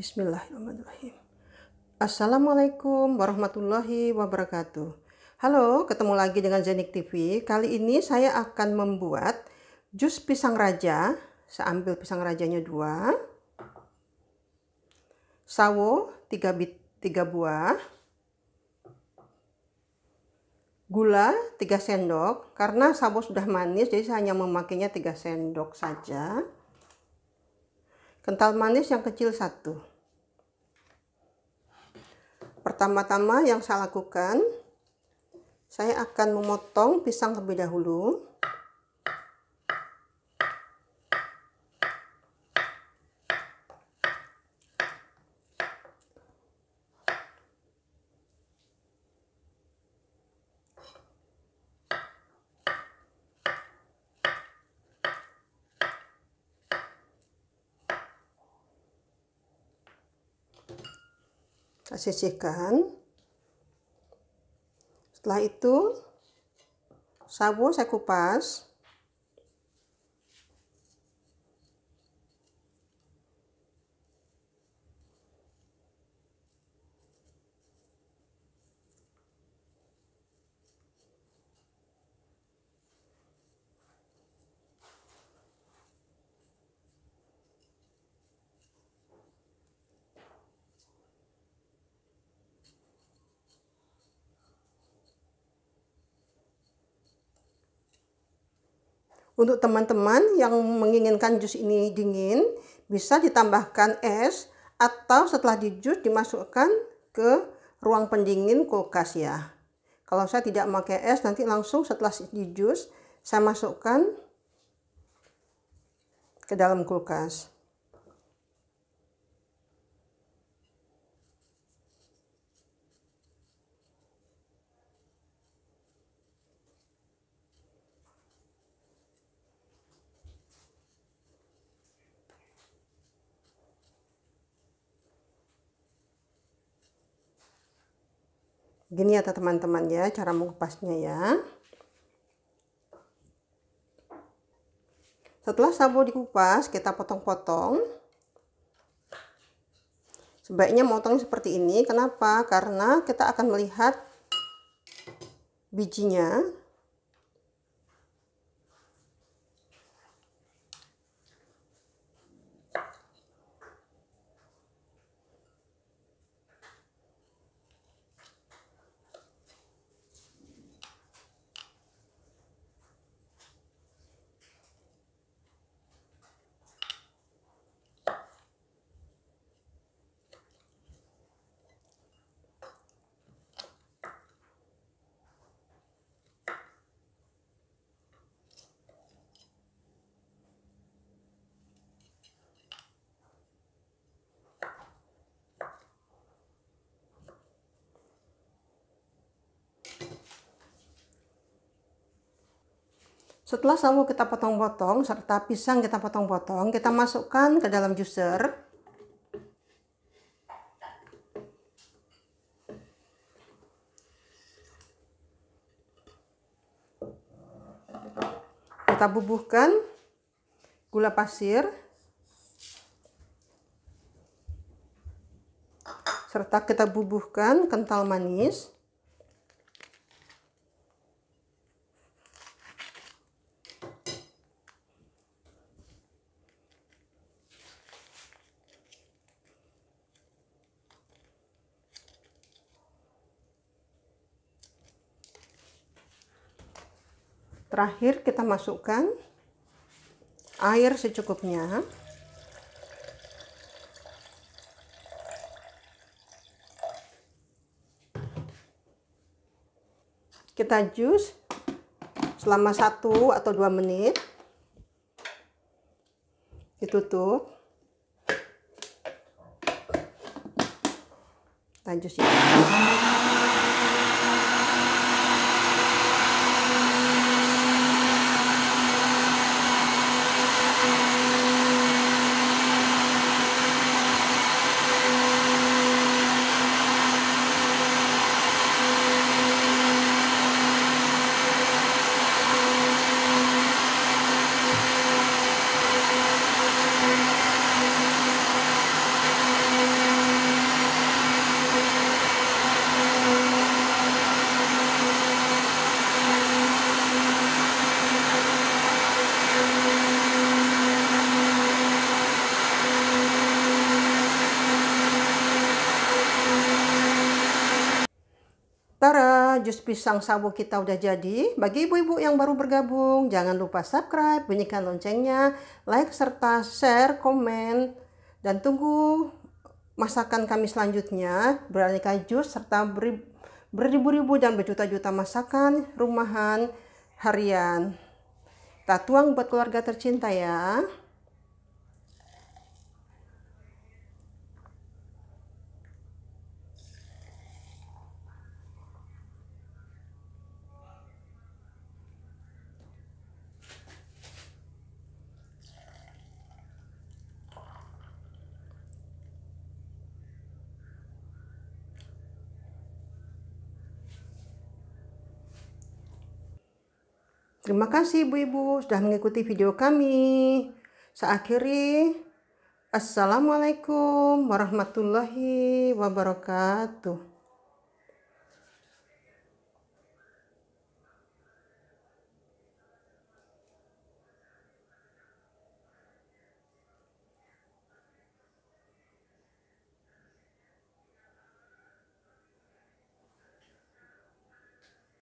Bismillahirrahmanirrahim. Assalamualaikum warahmatullahi wabarakatuh. Halo, ketemu lagi dengan Zenik TV. Kali ini saya akan membuat jus pisang raja. Saya ambil pisang rajanya dua. Sawo tiga bit 3 buah. Gula 3 sendok karena sawo sudah manis jadi saya hanya memakainya 3 sendok saja. Kental manis yang kecil satu Pertama-tama yang saya lakukan, saya akan memotong pisang terlebih dahulu. kita sisihkan setelah itu sabu saya kupas Untuk teman-teman yang menginginkan jus ini dingin, bisa ditambahkan es atau setelah di jus dimasukkan ke ruang pendingin kulkas ya. Kalau saya tidak memakai es, nanti langsung setelah di jus, saya masukkan ke dalam kulkas. gini ya teman-teman ya cara mengupasnya ya setelah sabu dikupas kita potong-potong sebaiknya motong seperti ini kenapa karena kita akan melihat bijinya Setelah sawo kita potong-potong serta pisang kita potong-potong, kita masukkan ke dalam juicer. Kita bubuhkan gula pasir serta kita bubuhkan kental manis. terakhir kita masukkan air secukupnya kita jus selama satu atau dua menit ditutup lanjut ya jus pisang sawo kita udah jadi. Bagi ibu-ibu yang baru bergabung, jangan lupa subscribe, bunyikan loncengnya, like serta share, komen, dan tunggu masakan kami selanjutnya beraneka jus serta beribu-ribu dan berjuta-juta masakan rumahan harian. Kita tuang buat keluarga tercinta ya. Terima kasih ibu-ibu sudah mengikuti video kami. Saya akhiri. Assalamualaikum warahmatullahi wabarakatuh.